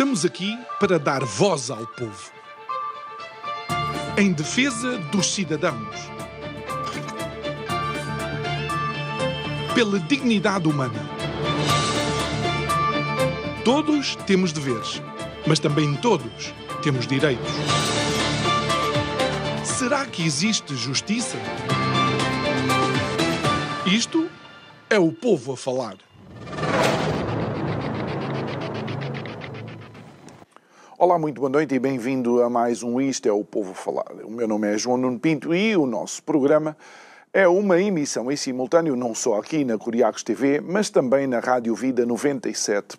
Estamos aqui para dar voz ao povo, em defesa dos cidadãos, pela dignidade humana. Todos temos deveres, mas também todos temos direitos. Será que existe justiça? Isto é o povo a falar. Olá, muito boa noite e bem-vindo a mais um Isto é o Povo Falar. O meu nome é João Nuno Pinto e o nosso programa é uma emissão em simultâneo não só aqui na Curiacos TV, mas também na Rádio Vida 97.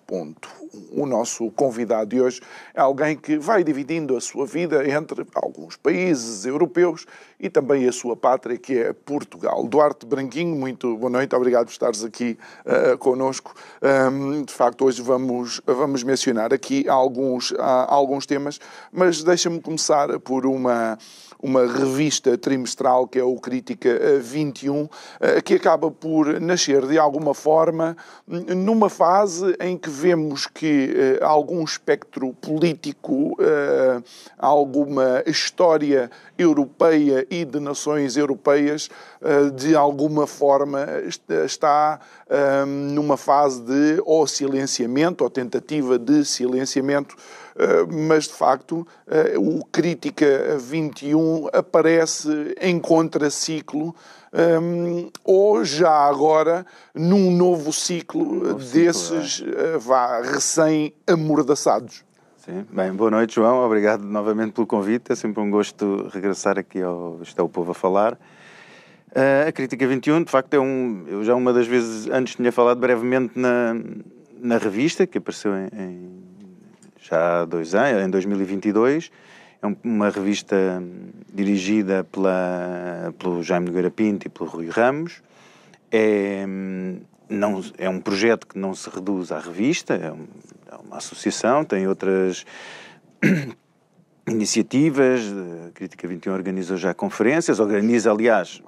O nosso convidado de hoje é alguém que vai dividindo a sua vida entre alguns países europeus e também a sua pátria, que é Portugal. Duarte Branquinho, muito boa noite, obrigado por estares aqui uh, eh, conosco. Um, de facto, hoje vamos, vamos mencionar aqui alguns, uh, alguns temas, mas deixa-me começar por uma uma revista trimestral que é o Crítica 21, eh, eh, que acaba por nascer de alguma forma hum, numa fase em que vemos que eh, algum espectro político, alguma história europeia e de nações europeias, de alguma forma está hum, numa fase de ou silenciamento ou tentativa de silenciamento eh, mas de facto eh, o Crítica 21 aparece em contraciclo ehm, ou já agora num novo ciclo um novo desses é. Eh, vá, recém-amordaçados. Sim, bem, boa noite, João. Obrigado novamente pelo convite. É sempre um gosto regressar aqui ao Está é o Povo a Falar. a Crítica 21, de facto, é um. Eu já uma das vezes antes tinha falado brevemente na, na revista, que apareceu em, em já há dois anos, em 2022. É uma revista hum, dirigida pela, pelo Jaime Nogueira Pinto e pelo Rui Ramos. É, hum, não, é um projeto que não se reduz à revista, é, um, é uma associação, tem outras hum, iniciativas. A Crítica 21 organizou já conferências, organiza, aliás,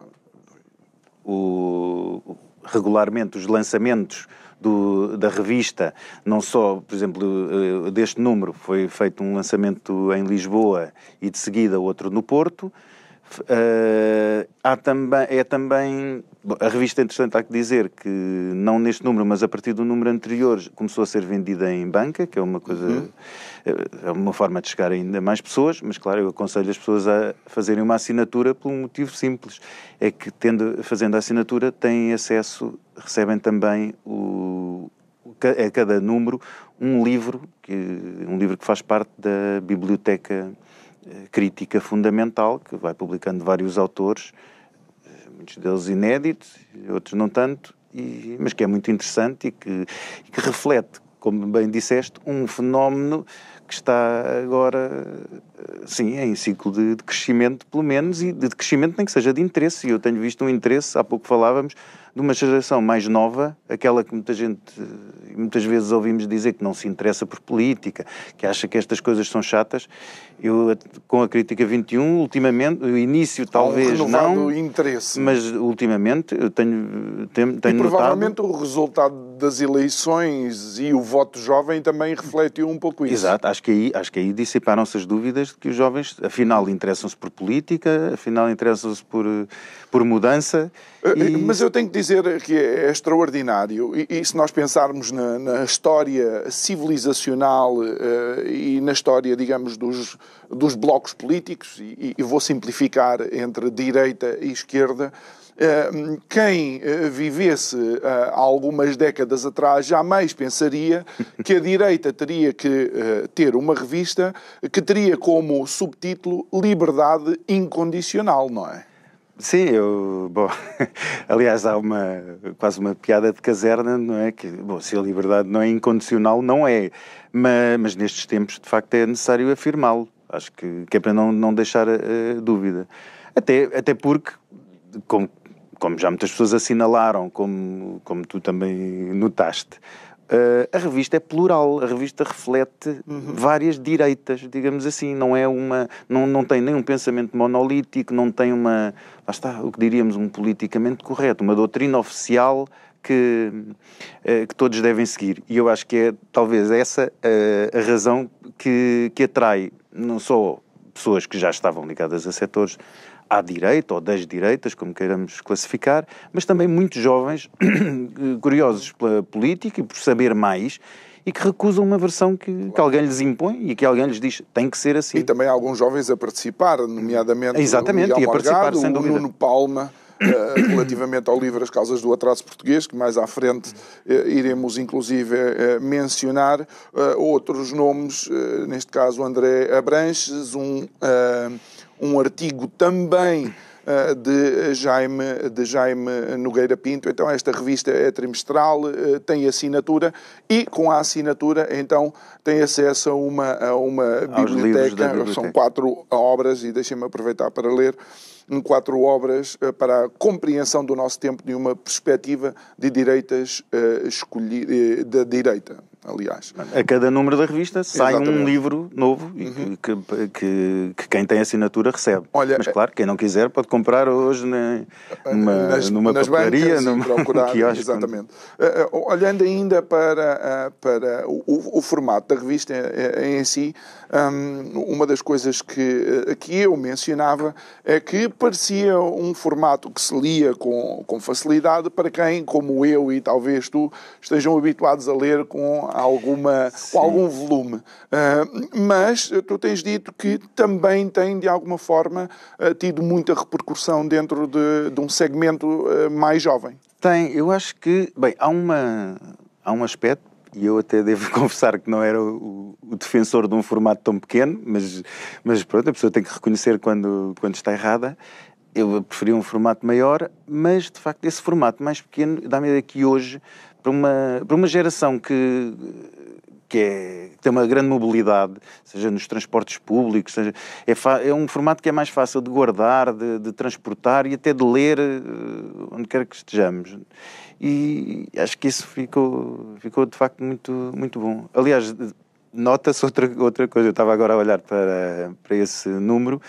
o, regularmente os lançamentos do, da revista, não só, por exemplo, eh, deste número, foi feito um lançamento em Lisboa e de seguida outro no Porto, Uh, há também, é também. a revista, entretanto, há que dizer que, não neste número, mas a partir do número anterior, começou a ser vendida em banca, que é uma coisa. Uhum. Eh, é uma forma de chegar ainda mais pessoas, mas, claro, eu aconselho as pessoas a fazerem uma assinatura por um motivo simples: é que, tendo, fazendo a assinatura, têm acesso, recebem também o, a cada número um livro que um livro que faz parte da biblioteca crítica fundamental que vai publicando vários autores, muitos deles inéditos, outros não tanto, e, mas que é muito interessante e que, e que reflete, como bem disseste, um fenómeno que está agora sim, é em ciclo de, de, crescimento, pelo menos, e de crescimento nem que seja de interesse. E eu tenho visto um interesse, há pouco falávamos, de uma geração mais nova, aquela que muita gente, eh, muitas vezes ouvimos dizer que não se interessa por política, que acha que estas coisas são chatas. Eu, eh, com a Crítica 21, ultimamente, o início talvez um não, interesse. mas ultimamente eu tenho, tenho, tenho e provavelmente o resultado das eleições e o voto jovem também refletiu um pouco isso. Exato, acho que aí, acho que aí dissiparam-se as dúvidas que os jovens, afinal, interessam-se por política, afinal, interessam-se por, por mudança. Eh, eh, e... Mas eu tenho que dizer que é, é extraordinário, e, e se nós pensarmos na, na história civilizacional uh, e na história, digamos, dos, dos blocos políticos, e, e vou simplificar entre direita e esquerda, quem eh, vivesse há ah, algumas décadas atrás jamais pensaria que a direita teria que eh, ter uma revista que teria como subtítulo Liberdade Incondicional, não é? Sim, eu, bom, aliás há uma, quase uma piada de caserna, não é? Que, bom, se a liberdade não é incondicional, não é, mas, mas nestes tempos de facto é necessário afirmá-lo, acho que, que é para não, não deixar a, eh, dúvida. Até, até porque, como, como já muitas pessoas assinalaram, como, como tu também notaste, Uh, a revista é plural, a revista reflete uhum. várias direitas, digamos assim, não é uma, não, não tem nenhum pensamento monolítico, não tem uma, lá está, o que diríamos um politicamente correto, uma doutrina oficial que, uh, que todos devem seguir. E eu acho que é talvez essa uh, a razão que, que atrai não só pessoas que já estavam ligadas a setores, à direita ou das direitas, como queiramos classificar, mas também muitos jovens curiosos pela política e por saber mais e que recusam uma versão que, claro. que, alguém lhes impõe e que alguém lhes diz tem que ser assim. E também há alguns jovens a participar, nomeadamente Exatamente, o Miguel e a participar, Morgado, sem o Nuno Palma. Eh, relativamente ao livro As Causas do Atraso Português, que mais à frente eh, iremos inclusive eh, mencionar outros nomes, neste caso André Abranches, um um artigo também eh, de Jaime, de Jaime Nogueira Pinto. Então, esta revista é trimestral, eh, tem assinatura e, com a assinatura, então, tem acesso a uma, a uma biblioteca. biblioteca. São quatro obras, e deixem-me aproveitar para ler em hum, quatro obras eh, para a compreensão do nosso tempo de uma perspectiva de direitas uh, escolhida, da direita aliás. A cada número da revista sai Exatamente. um livro novo uhum. que, que, que, quem tem assinatura recebe. Olha, Mas é- claro, quem não quiser pode comprar hoje na, eh, numa, eh, nas, numa nas papelaria, bancas, numa procurar, Exatamente. Uh, olhando ainda para, uh, para o, o, formato da revista em, em si, um, uma das coisas que, que eu mencionava é que parecia um formato que se lia com, com facilidade para quem, como eu e talvez tu, estejam habituados a ler com alguma, ou algum volume. Uh, mas tu tens dito que também tem, de alguma forma, uh, tido muita repercussão dentro de, de um segmento uh, mais jovem. Tem, eu acho que, bem, há, uma, há um aspecto e eu até devo confessar que não era o, o, defensor de um formato tão pequeno, mas, mas pronto, a pessoa tem que reconhecer quando, quando está errada. Eu preferia um formato maior, mas de facto esse formato mais pequeno dá-me a ideia que hoje para uma, para uma geração que, que, é, que tem uma grande mobilidade, seja nos transportes públicos, seja, é, é um formato que é mais fácil de guardar, de, de transportar e até de ler eh, onde quer que estejamos. E acho que isso ficou, ficou de facto muito, muito bom. Aliás, nota-se outra, outra coisa. Eu estava agora a olhar para, para esse número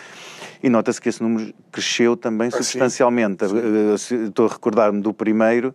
e nota-se que esse número cresceu também ah, substancialmente. Sim. Eh, sim. Estou a recordar-me do primeiro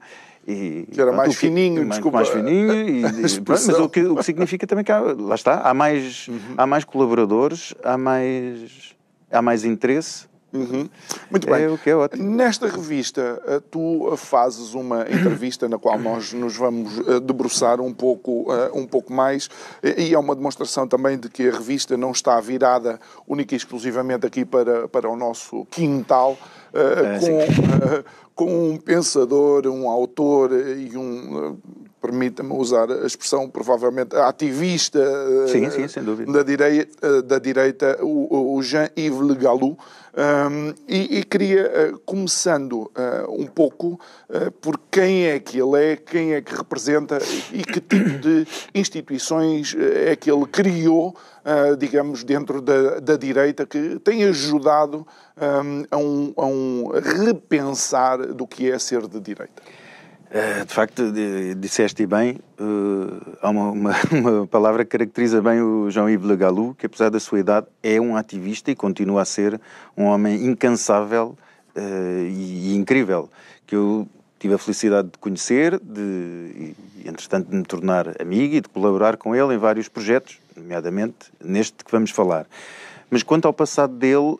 e, que era pronto, mais fininho, mais, desculpa. Mais fininho, e, pronto, mas o que, o que, significa também que, há, lá está, há mais, uhum. há mais colaboradores, há mais, há mais interesse. Uhum. Muito bem. É, o que é ótimo. Nesta revista, eh, tu eh, fazes uma entrevista na qual nós nos vamos eh, debruçar um pouco, um pouco mais, e é uma demonstração também de que a revista não está virada única e exclusivamente aqui para, para o nosso quintal, é, é, com, é, com, um pensador, um autor eh, e um, eh, permita-me usar a expressão, provavelmente ativista sim, eh, sim, da, direita, da direita o, o Jean-Yves Le Gallou, um, e, e, queria, uh, começando uh, um pouco, uh, por quem é que ele é, quem é que representa e que tipo de instituições é que ele criou, digamos, dentro da, da, direita, que tem ajudado um, a, um, a um repensar do que é ser de direita. Eh, de facto, disseste bem, eh, há uma, uma, uma, palavra que caracteriza bem o Jean-Yves Le Gallou, que apesar da sua idade é um ativista e continua a ser um homem incansável eh, e, e incrível, que eu tive a felicidade de conhecer, de, e, entretanto de me tornar amigo e de colaborar com ele em vários projetos, nomeadamente neste que vamos falar. Mas quanto ao passado dele,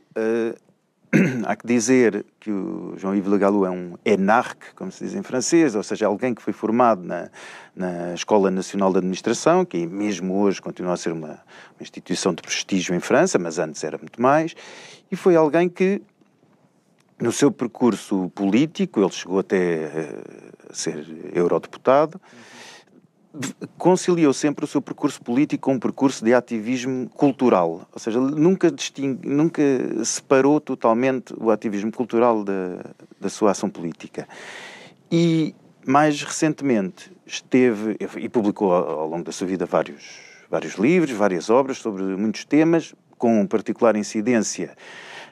há que dizer que o João yves Legalou é um enarque, como se diz em francês, ou seja, alguém que foi formado na, na Escola Nacional de Administração, que mesmo hoje continua a ser uma, uma instituição de prestígio em França, mas antes era muito mais, e foi alguém que no seu percurso político, ele chegou até eh, a ser eurodeputado, uhum conciliou sempre o seu percurso político com um percurso de ativismo cultural, ou seja, nunca, distingue, nunca separou totalmente o ativismo cultural da, da sua ação política. E mais recentemente esteve e publicou ao longo da sua vida vários, vários livros, várias obras sobre muitos temas, com particular incidência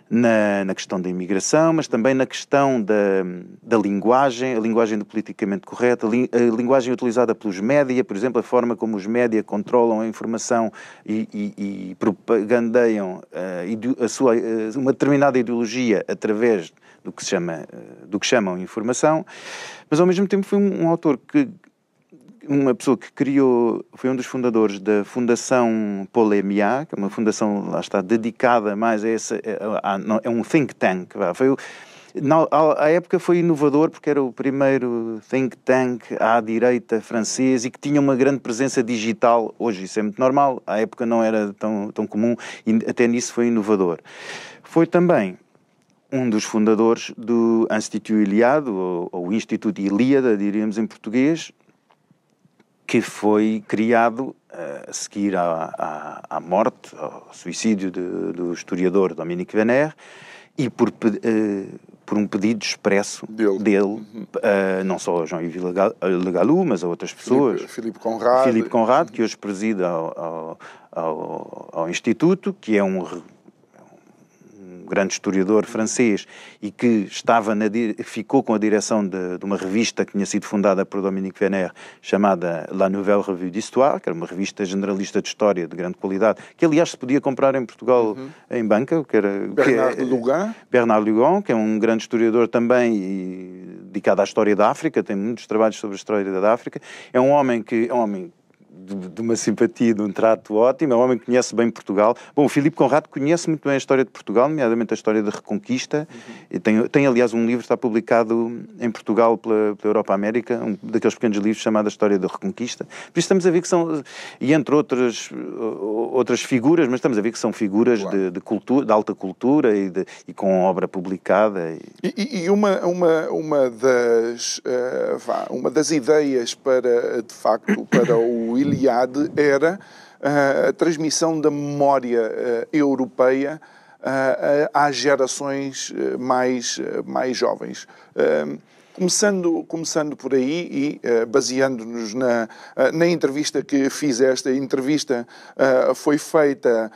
na, na, questão da imigração, mas também na questão da, da linguagem, a linguagem do politicamente correto, a, li, a, linguagem utilizada pelos média, por exemplo, a forma como os média controlam a informação e, e, e propagandeiam uh, a sua, uh, uma determinada ideologia através do que, se chama, uh, do que chamam informação. Mas, ao mesmo tempo, foi um, um autor que uma pessoa que criou, foi um dos fundadores da Fundação Polemia, que é uma fundação, lá está, dedicada mais a essa a, a, é um think tank, foi na, à época foi inovador porque era o primeiro think tank à direita francês e que tinha uma grande presença digital. Hoje isso é muito normal, à época não era tão, tão comum e até nisso foi inovador. Foi também um dos fundadores do Instituto Iliado, ou, ou Instituto Ilíada, diríamos em português, que foi criado eh, a seguir à, à, à morte, ao suicídio de, do historiador Dominique Venner, e por, uh, por um pedido expresso dele, dele uhum. uh, não só a Jean-Yves Legalu, mas a outras pessoas. Filipe Conrado. Filipe Conrado, uhum. que hoje presida ao, ao, ao, ao Instituto, que é um grande historiador francês e que estava na, ficou com a direção de, de, uma revista que tinha sido fundada por Dominique Venner, chamada La Nouvelle Revue d'Histoire, que era uma revista generalista de história de grande qualidade, que aliás se podia comprar em Portugal uhum. em banca, que era é Bernard Lugan. Bernard Lugan, que é um grande historiador também e, dedicado à história da África, tem muitos trabalhos sobre a história da África. É um homem que é um homem de, de, uma simpatia, de um trato ótimo, é um homem que conhece bem Portugal. Bom, o Filipe Conrado conhece muito bem a história de Portugal, nomeadamente a história da Reconquista, uhum. e tem, tem aliás um livro que está publicado em Portugal pela, pela Europa América, um daqueles pequenos livros chamado A História da Reconquista. Por isso estamos a ver que são, e entre outras, outras figuras, mas estamos a ver que são figuras claro. de, de, cultura, de alta cultura e, de, e com obra publicada. E, e, e uma, uma, uma, das, uh, vá, uma das ideias para, de facto, para o Iliade era eh, a transmissão da memória eh, europeia eh, às gerações mais, mais jovens. Ehm, Começando, começando por aí e uh, baseando-nos na, uh, na entrevista que fiz esta entrevista uh, foi feita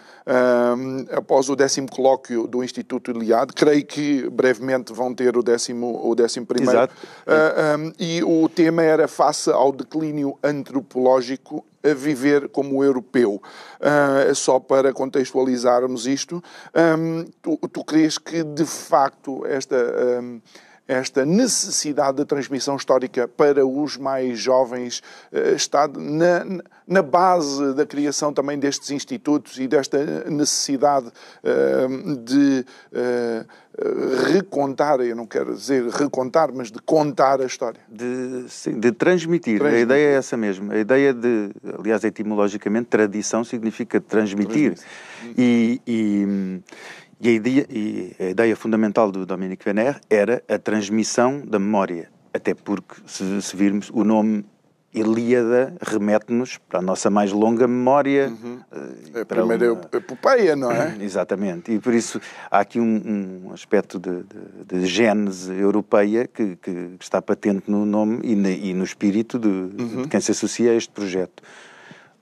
após o décimo colóquio do Instituto Iliade, creio que brevemente vão ter o décimo, o décimo primeiro. Exato. Um, e o tema era face ao declínio antropológico a viver como europeu. Uh, só para contextualizarmos isto, um, tu, tu, crees que de facto esta. Um, esta necessidade da transmissão histórica para os mais jovens eh, está na, na base da criação também destes institutos e desta necessidade eh, de eh, recontar, eu não quero dizer recontar, mas de contar a história. De, sim, de transmitir. transmitir. A ideia é essa mesmo. A ideia de, aliás, etimologicamente, tradição significa transmitir. transmitir. E, e, e a ideia, e a ideia fundamental do Dominique Venner era a transmissão da memória, até porque, se, se virmos, o nome Ilíada remete-nos para a nossa mais longa memória. Uhum. É a primeira uma... epopeia, não é? Exatamente. E por isso há aqui um, um aspecto de, de, de gênese europeia que, que, está patente no nome e, na, e no espírito de, uhum. de quem se associa a este projeto.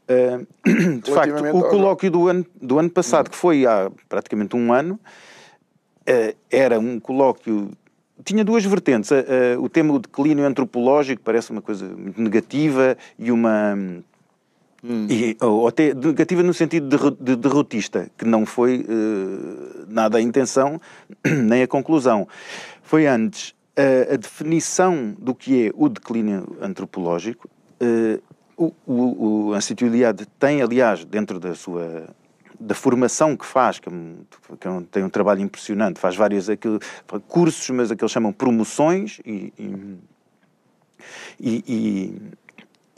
de facto, o colóquio do ano, do ano passado, que foi há praticamente um ano, ah, era um colóquio. Tinha duas vertentes. Ah, ah, o tema o declínio antropológico parece uma coisa muito negativa e uma. Hum. E, ou até negativa no sentido de, derrotista, que não foi nada a intenção nem a conclusão. Foi antes a definição do que é o declínio antropológico o, o, o Instituto Iliade tem, aliás, dentro da sua da formação que faz, que, é que é tem um trabalho impressionante, faz vários aquilo, cursos, mas aqueles chamam promoções e, e, e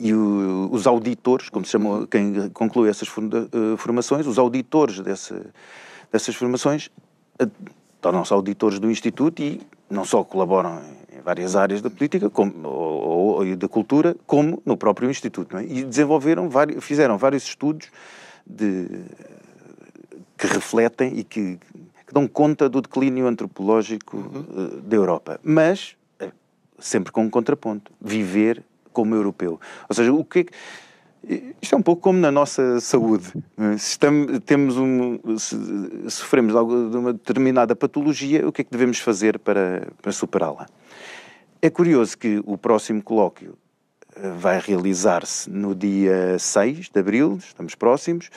e o, os auditores, como se chamam, uhum. quem conclui essas eh, formações, os auditores desse, dessas formações eh, tornam-se auditores do Instituto e não só colaboram várias áreas da política como, ou, ou, da cultura, como no próprio Instituto. É? E desenvolveram, fizeram vários estudos de, que refletem e que, que, dão conta do declínio antropológico uhum. Eh, da Europa. Mas, eh, sempre com um contraponto, viver como europeu. Ou seja, o que é que... Isto é um pouco como na nossa saúde. É? Se, estamos, temos um, se sofremos de uma determinada patologia, o que é que devemos fazer para, para superá-la? É curioso que o próximo colóquio eh, vai realizar-se no dia 6 de abril, estamos próximos,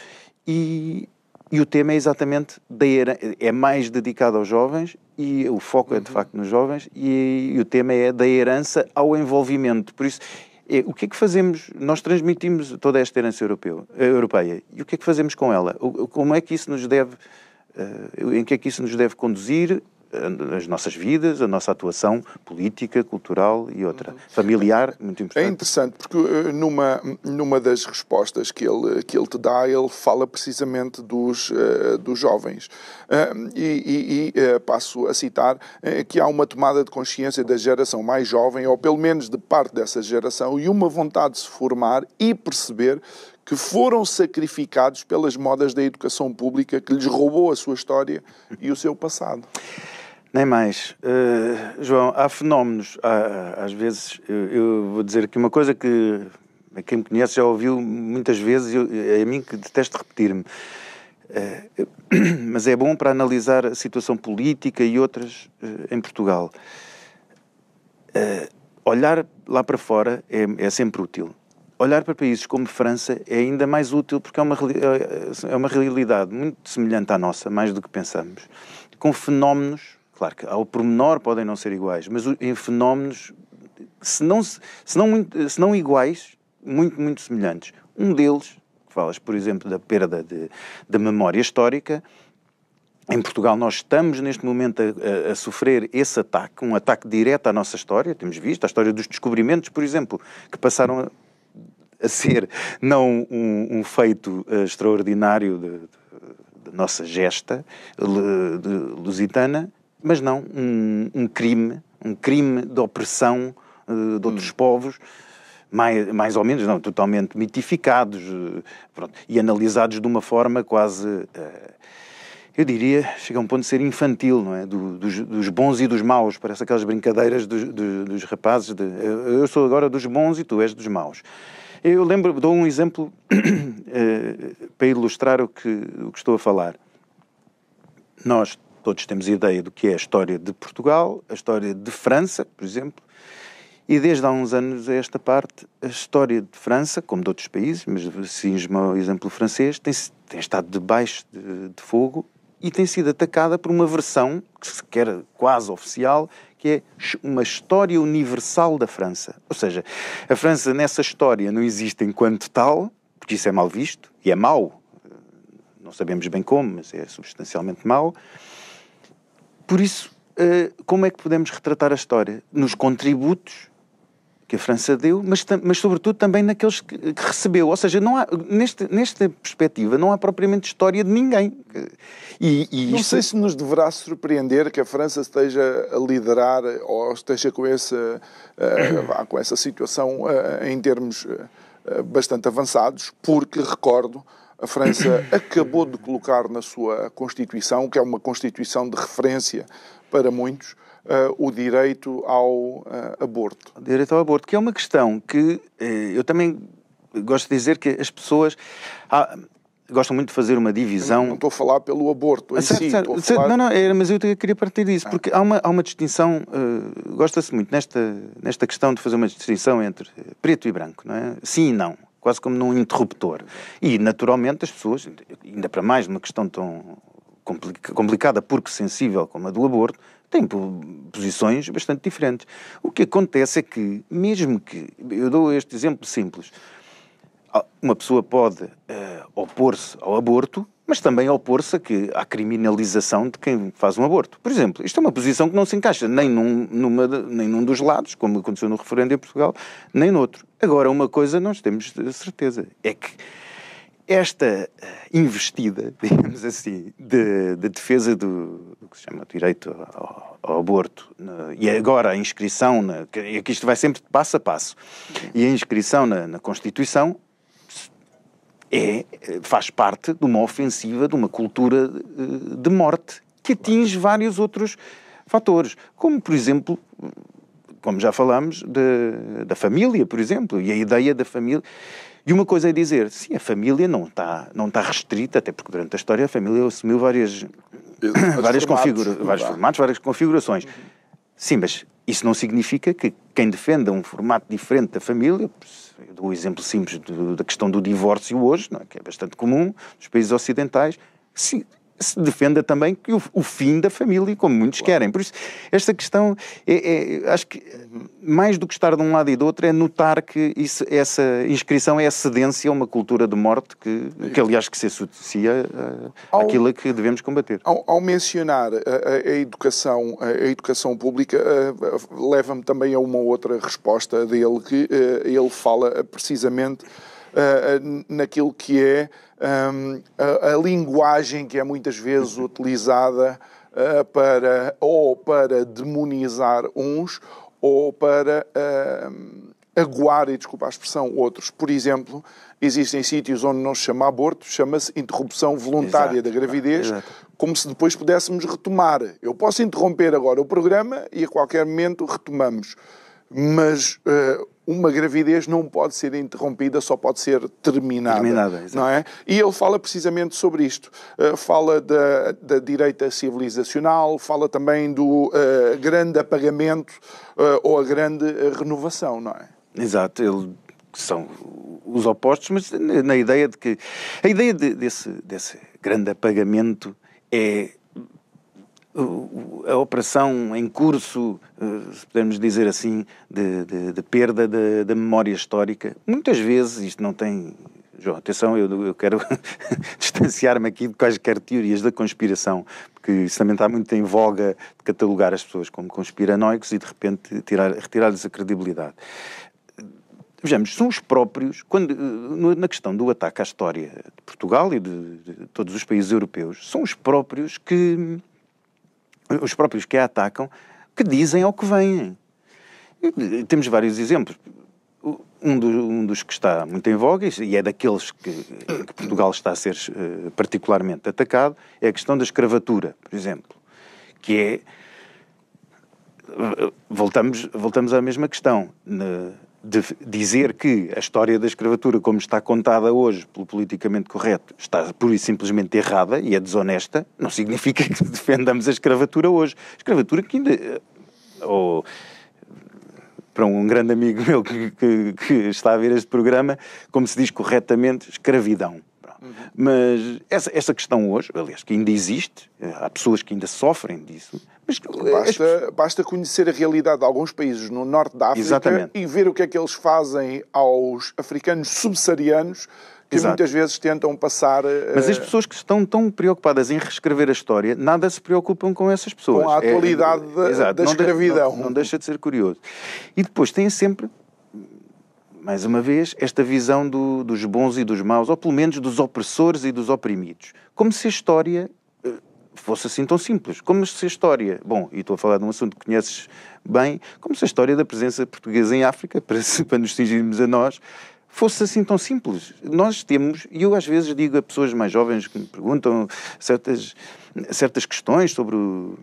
e, e o tema é exatamente da é mais dedicado aos jovens e o foco é de uhum. facto nos jovens e, e o tema é da herança ao envolvimento. Por isso, é, o que é que fazemos? Nós transmitimos toda esta herança europeu, eh, europeia e o que é que fazemos com ela? O, como é que isso nos deve, uh, em que é que isso nos deve conduzir as nossas vidas, a nossa atuação política, cultural e outra. Uhum. Familiar, muito é importante. É interessante, porque eh, numa, numa das respostas que ele, que ele te dá, ele fala precisamente dos, eh, dos jovens. Eh, e, e, e passo a citar que há uma tomada de consciência da geração mais jovem, ou pelo menos de parte dessa geração, e uma vontade de se formar e perceber que foram sacrificados pelas modas da educação pública que lhes roubou a sua história e o seu passado. Nem mais. Uh, João, há fenómenos. Há, às vezes, eu, eu, vou dizer aqui uma coisa que quem me conhece já ouviu muitas vezes, e é a mim que detesto repetir-me. Uh, mas é bom para analisar a situação política e outras uh, em Portugal. olhar lá para fora é, é sempre útil olhar para países como França é ainda mais útil porque é uma, é, é uma realidade muito semelhante à nossa, mais do que pensamos, com fenómenos Claro que ao pormenor podem não ser iguais, mas em fenómenos, se não, se não, muito, se não iguais, muito, muito semelhantes. Um deles, falas, por exemplo, da perda de, da memória histórica, em Portugal, nós estamos neste momento a, a, a, sofrer esse ataque, um ataque direto à nossa história. Temos visto a história dos descobrimentos, por exemplo, que passaram a, a ser não um, um feito uh, extraordinário da nossa gesta le, de, lusitana, mas não um, um crime, um crime de opressão uh, de outros hum. povos, mais, mais ou menos, não, totalmente mitificados uh, pronto, e analisados de uma forma quase. Uh, eu diria, chega a um ponto de ser infantil, não é? Do, dos, dos, bons e dos maus, parece aquelas brincadeiras dos, dos rapazes de eu, eu sou agora dos bons e tu és dos maus. Eu lembro, dou um exemplo para ilustrar o que, o que estou a falar. Nós Todos temos ideia do que é a história de Portugal, a história de França, por exemplo, e desde há uns anos a esta parte, a história de França, como de outros países, mas sim, o exemplo francês, tem, tem estado debaixo de, de fogo e tem sido atacada por uma versão, que sequer quase oficial, que é uma história universal da França. Ou seja, a França nessa história não existe enquanto tal, porque isso é mal visto e é mau, não sabemos bem como, mas é substancialmente mau. Por isso, eh, como é que podemos retratar a história? Nos contributos que a França deu, mas, mas sobretudo também naqueles que, recebeu. Ou seja, não há, neste, nesta perspectiva não há propriamente história de ninguém. E, e não isto... sei se nos deverá surpreender que a França esteja a liderar ou esteja com essa, uh, com essa situação uh, em termos uh, bastante avançados, porque, recordo, a França acabou de colocar na sua Constituição, que é uma Constituição de referência para muitos, uh, o direito ao uh, aborto. O direito ao aborto, que é uma questão que eh, eu também gosto de dizer que as pessoas. Ah, gostam muito de fazer uma divisão. Não, não, estou a falar pelo aborto em ah, certo, si. Certo, certo. Falar... Não, não, era, mas eu queria partir disso, ah. porque há uma, há uma distinção, uh, gosta-se muito nesta, nesta questão de fazer uma distinção entre preto e branco, não é? Sim e não quase como num interruptor. E, naturalmente, as pessoas, ainda para mais numa questão tão complicada porque sensível como a do aborto, têm posições bastante diferentes. O que acontece é que, mesmo que. Eu dou este exemplo simples. Uma pessoa pode uh, opor-se ao aborto mas também opor-se à criminalização de quem faz um aborto. Por exemplo, isto é uma posição que não se encaixa nem num, numa, nem num dos lados, como aconteceu no referendo em Portugal, nem no outro. Agora, uma coisa nós temos certeza, é que esta eh, investida, digamos assim, de, de defesa do, do, que se chama direito ao, ao aborto, na, e agora a inscrição, na, que isto vai sempre passo a passo, e a inscrição na, na Constituição, é, faz parte de uma ofensiva, de uma cultura eh, de morte, que atinge vários outros fatores, como, por exemplo, como já falámos, da família, por exemplo, e a ideia da família. E uma coisa é dizer, sim, a família não está, não está restrita, até porque durante a história a família assumiu várias, várias vários, configura vários formatos, várias configurações. Uhum. Sim, mas isso não significa que quem defenda um formato diferente da família eu dou o um exemplo simples do, da questão do divórcio hoje, é? que é bastante comum nos países ocidentais. Se, se defenda também que o, o, fim da família, como muitos claro. querem. Por isso, esta questão, é, é, acho que mais do que estar de um lado e do outro, é notar que isso, essa inscrição é a cedência a uma cultura de morte que, que aliás, que se associa a, àquilo a que devemos combater. Ao, ao mencionar a, a, educação, a educação pública, leva-me também a uma outra resposta dele, que eh, ele fala precisamente eh, eh, naquilo que é um, a, a, linguagem que é muitas vezes utilizada uh, para ou para demonizar uns ou para uh, aguar, e desculpa a expressão, outros. Por exemplo, existem sítios onde não se chama aborto, chama-se interrupção voluntária Exato, da gravidez, como se depois pudéssemos retomar. Eu posso interromper agora o programa e a qualquer momento retomamos. Mas ah, uma gravidez não pode ser interrompida, só pode ser terminada. terminada não é? E ele fala precisamente sobre isto. Uh, fala da, da, direita civilizacional, fala também do uh, grande apagamento uh, ou a grande renovação, não é? Exato, ele são os opostos, mas na ideia de que a ideia de, desse, desse grande apagamento é a operação em curso, eh, se podemos dizer assim, de, de, de perda da memória histórica. Muitas vezes, isto não tem. João, atenção, eu, eu quero distanciar-me aqui de quaisquer teorias da conspiração, porque isso também está muito em voga de catalogar as pessoas como conspiranoicos e de repente retirar-lhes retirar a credibilidade. Vejamos, são os próprios, quando, eh, na questão do ataque à história de Portugal e de, de todos os países europeus, são os próprios que os próprios que a atacam, que dizem ao que vêm. Eh, temos vários exemplos. Um, do, um, dos que está muito em voga, e é daqueles que, que Portugal está a ser uh, particularmente atacado, é a questão da escravatura, por exemplo, que é. Eh, voltamos, voltamos à mesma questão. Na, de dizer que a história da escravatura, como está contada hoje pelo politicamente correto, está pura e simplesmente errada e é desonesta, não significa que defendamos a escravatura hoje. Escravatura que ainda. Eh, ou, para um grande amigo meu que, que, que, está a ver este programa, como se diz corretamente, escravidão. Uhum. Mas essa, essa questão hoje, aliás, que ainda existe, eh, há pessoas que ainda sofrem disso, mas, eh, basta, basta conhecer a realidade de alguns países no norte da África Exatamente. e ver o que é que eles fazem aos africanos subsaarianos que Exato. muitas vezes tentam passar. Eh, Mas as pessoas que estão tão preocupadas em reescrever a história, nada se preocupam com essas pessoas. Com a é, atualidade é, da, da não escravidão. De, não, não, deixa de ser curioso. E depois tem sempre, mais uma vez, esta visão do, dos bons e dos maus, ou pelo menos dos opressores e dos oprimidos. Como se a história fosse assim tão simples. Como se a história, bom, e estou a falar de um assunto que conheces bem, como se a história da presença portuguesa em África, para, para nos cingirmos a nós, fosse assim tão simples. Nós temos, e eu às vezes digo a pessoas mais jovens que me perguntam certas, certas questões sobre o,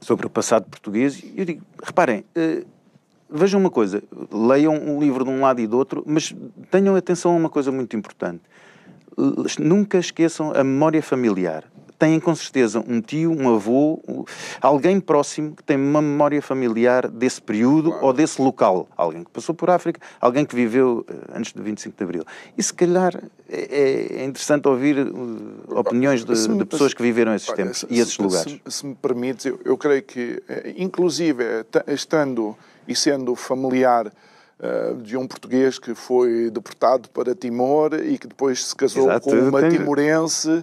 sobre o passado português, e eu digo, reparem, uh, vejam uma coisa, leiam um livro de um lado e do outro, mas tenham atenção a uma coisa muito importante. Nunca esqueçam a memória familiar têm com certeza um tio, um avô, alguém próximo que tem uma memória familiar desse período claro. ou desse local. Alguém que passou por África, alguém que viveu eh, antes do 25 de Abril. E se calhar é, é, é interessante ouvir eh, opiniões de, ah, de pessoas que viveram esses tempos e esses lugares. Se, se, se me permites, eu, eu creio que, eh, inclusive, estando e sendo familiar de um português que foi deportado para Timor e que depois se casou Exato, com uma timorense.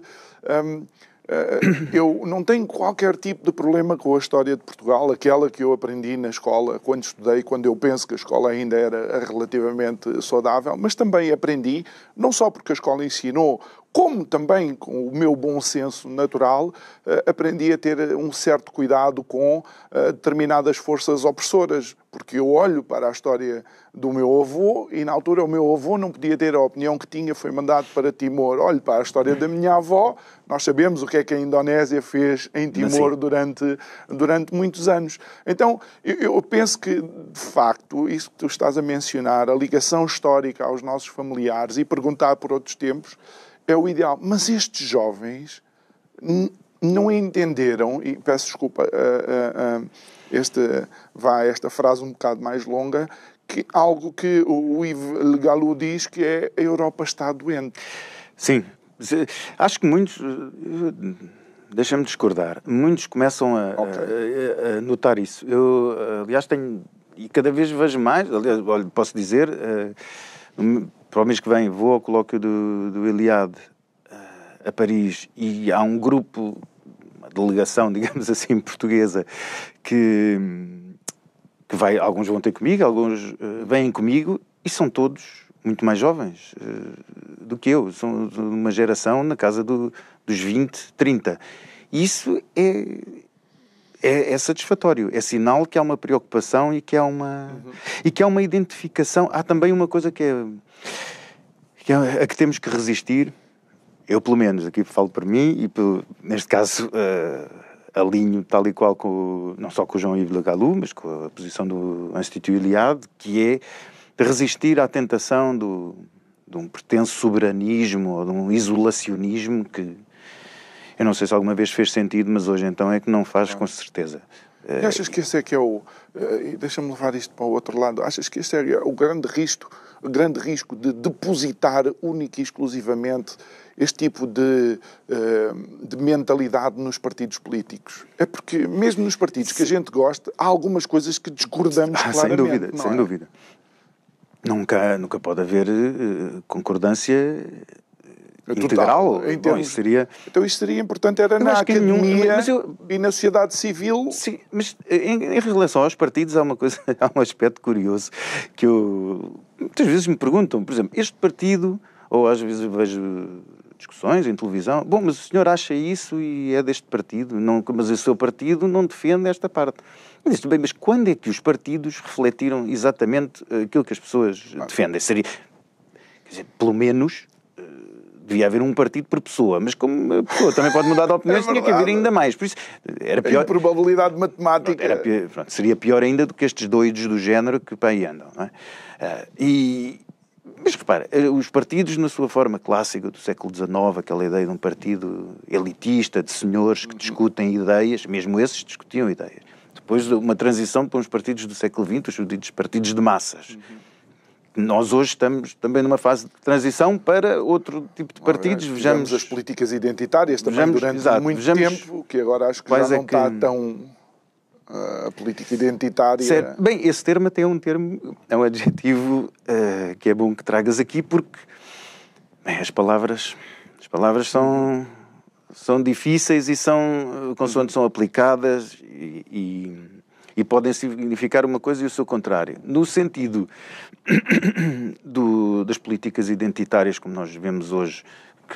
Um, eh, eu não tenho qualquer tipo de problema com a história de Portugal, aquela que eu aprendi na escola, quando estudei, quando eu penso que a escola ainda era relativamente saudável, mas também aprendi, não só porque a escola ensinou como também com o meu bom senso natural, eh, aprendi a ter eh, um certo cuidado com eh, determinadas forças opressoras, porque eu olho para a história do meu avô e na altura o meu avô não podia ter a opinião que tinha, foi mandado para Timor. Olho para a história da minha avó, nós sabemos o que é que a Indonésia fez em Timor durante, durante muitos anos. Então, eu, penso que, de facto, isso que tu estás a mencionar, a ligação histórica aos nossos familiares e perguntar por outros tempos, é o ideal. Mas estes jovens não entenderam, e peço desculpa, uh, uh, uh, este, vá esta frase um bocado mais longa, que algo que o Yves Legalo diz que é a Europa está doente. Sim, acho que muitos deixa-me discordar. Muitos começam a, okay. a, a, notar isso. Eu, aliás, tenho. E cada vez vejo mais. Aliás, posso dizer. Uh, para o mês que vem vou ao colóquio do, do Eliade uh, eh, a Paris e há um grupo, uma delegação, digamos assim, portuguesa, que, que vai, alguns vão ter comigo, alguns uh, vêm comigo e são todos muito mais jovens uh, do que eu, são de uma geração na casa do, dos 20, 30. Isso é, é, é, satisfatório, é sinal que há uma preocupação e que há uma uhum. e que há uma identificação. Há também uma coisa que é, que é, a que temos que resistir. Eu pelo menos aqui falo por mim e por, neste caso uh, alinho tal e qual com, não só com o João Yves Legalu, mas com a posição do Instituto Iliade, que é de resistir à tentação do, de um pretenso soberanismo ou de um isolacionismo que eu não sei se alguma vez fez sentido, mas hoje então é que não faz não. com certeza. E eh, achas que esse é que é o. Eh, deixa-me levar isto para o outro lado. Achas que esse é o grande risco, o grande risco de depositar única e exclusivamente este tipo de, eh, de mentalidade nos partidos políticos? É porque, mesmo nos partidos que a gente gosta, há algumas coisas que discordamos ah, claramente. Sem dúvida, sem é? dúvida. Nunca, nunca pode haver concordância é integral, então Bom, isso seria... Então isso seria importante, era na é academia nenhum, mas eu... e na sociedade civil. Sim, mas eh, em, em, relação aos partidos há uma coisa, há um aspecto curioso que eu... Muitas vezes me perguntam, por exemplo, este partido, ou às vezes vejo discussões em televisão, bom, mas o senhor acha isso e é deste partido, não, mas o seu partido não defende esta parte. Mas, bem, mas quando é que os partidos refletiram exatamente eh, aquilo que as pessoas defendem? Seria, quer dizer, pelo menos devia haver um partido por pessoa, mas como a eh, pessoa também pode mudar de opinião, é tinha que haver ainda mais. Por isso, era pior. A probabilidade matemática. pior, pronto, seria pior ainda do que estes doidos do género que para aí andam. Não é? Eh, e, mas repara, eh, os partidos, na sua forma clássica do século XIX, aquela ideia de um partido elitista, de senhores que uhum. discutem ideias, mesmo esses discutiam ideias. Depois, uma transição para os partidos do século XX, os partidos de massas. Uhum nós hoje estamos também numa fase de transição para outro tipo de partidos. Ora, vejamos, vejamos as políticas identitárias também vejamos, durante exato, muito vejamos, tempo, que agora acho que já é não é está tão ah, a política identitária. Certo. Bem, esse termo tem é um termo, é um adjetivo uh, que é bom que tragas aqui porque bem, as palavras, as palavras são são difíceis e são consoante são aplicadas e, e e podem significar uma coisa e o seu contrário. No sentido do, das políticas identitárias como nós vemos hoje, que,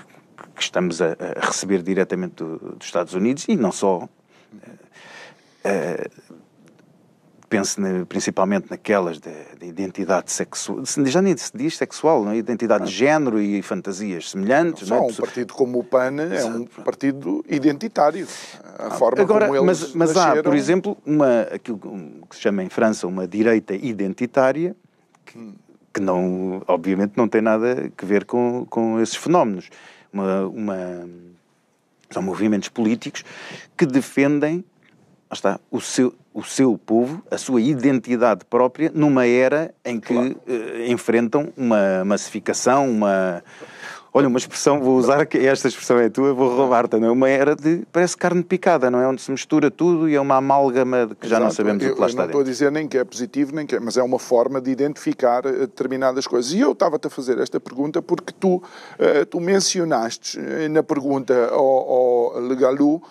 que estamos a, a, receber diretamente do, dos Estados Unidos e não só. Uh, uh, penso principalmente naquelas de, de identidade sexual, já nem se diz sexual, é? identidade ah. de género e fantasias semelhantes. Não, não é? Um partido como o PAN é Exato. um partido identitário. A ah, forma agora, como eles mas, mas nasceram... há, por exemplo, uma, aquilo que se chama em França uma direita identitária, que, hum. que não, obviamente não tem nada a ver com, com esses fenómenos. Uma, uma, são movimentos políticos que defendem está, o seu, o seu povo, a sua identidade própria, numa era em que claro. Eh, enfrentam uma massificação, uma Olha, uma expressão, vou usar, esta expressão é tua, vou roubar-te, não é? Uma era de, parece carne picada, não é? Onde se mistura tudo e é uma amálgama que já Exato. não sabemos eu, o que lá está não dentro. estou a dizer nem que é positivo, nem que é, mas é uma forma de identificar eh, determinadas coisas. E eu estava-te a fazer esta pergunta porque tu, eh, tu mencionaste eh, na pergunta ao, ao Legalu,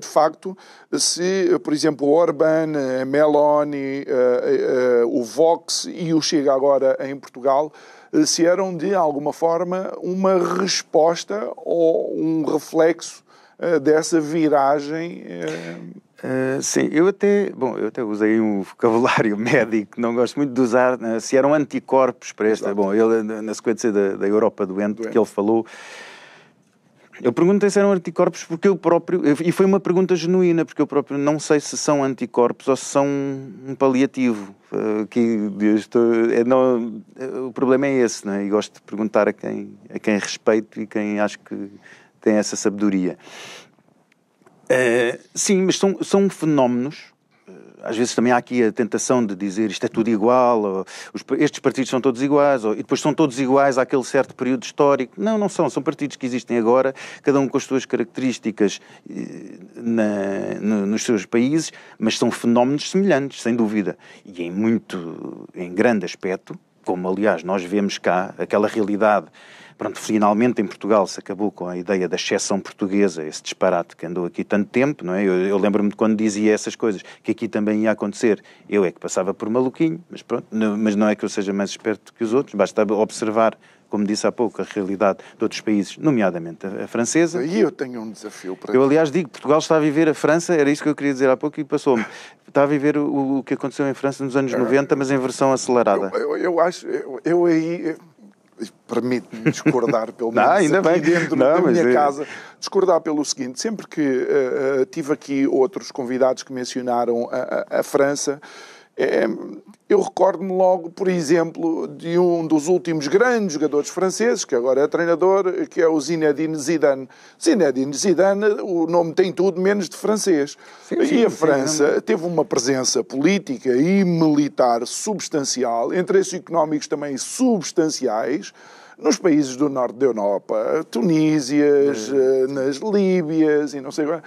de facto, se, por exemplo, o Orban, a Meloni, o Vox e o Chega agora em Portugal eh, se eram de alguma forma uma resposta ou um reflexo eh, dessa viragem. Uh, sim, eu até, bom, eu até usei um vocabulário médico, não gosto muito de usar, se eram anticorpos para esta, Exato. bom, ele, na sequência da, da Europa doente, doente, que ele falou, eu perguntei se eram anticorpos porque eu próprio, e foi uma pergunta genuína, porque eu próprio não sei se são anticorpos ou se são um paliativo. Eh, que estou, é, não, eh, o problema é esse, não é? E gosto de perguntar a quem, a quem respeito e quem acho que tem essa sabedoria. Uh, sim, mas são, são fenómenos às vezes também há aqui a tentação de dizer isto é tudo igual, ou, estes partidos são todos iguais, ou, e depois são todos iguais àquele certo período histórico. Não, não são, são partidos que existem agora, cada um com as suas características eh, na, no, nos seus países, mas são fenómenos semelhantes, sem dúvida. E em muito, em grande aspecto, como aliás nós vemos cá, aquela realidade Pronto, finalmente em Portugal se acabou com a ideia da exceção portuguesa, esse disparate que andou aqui tanto tempo, não é? Eu, eu lembro-me de quando dizia essas coisas, que aqui também ia acontecer. Eu é que passava por maluquinho, mas pronto, não, mas não é que eu seja mais esperto que os outros, basta observar como disse há pouco, a realidade de outros países, nomeadamente a, francesa. E eu tenho um desafio para Eu, aliás, digo, Portugal está a viver a França, era isso que eu queria dizer há pouco e passou-me. Está a viver o, o, que aconteceu em França nos anos 90, é. mas em versão acelerada. Eu, eu, eu acho, eu, eu aí. Eu permite-me discordar, pelo menos não, ainda aqui bem. dentro não, da minha é... casa, discordar pelo seguinte, sempre que uh, tive aqui outros convidados que mencionaram a, a, a França, é, é eu recordo-me logo, por exemplo, de um dos últimos grandes jogadores franceses, que agora é treinador, que é o Zinedine Zidane. Zinedine Zidane, o nome tem tudo menos de francês. Sim, sim, e a França sim, teve uma presença política e militar substancial, interesses económicos também substanciais, nos países do norte da Europa, Tunísias, é. eh, nas Líbias e não sei o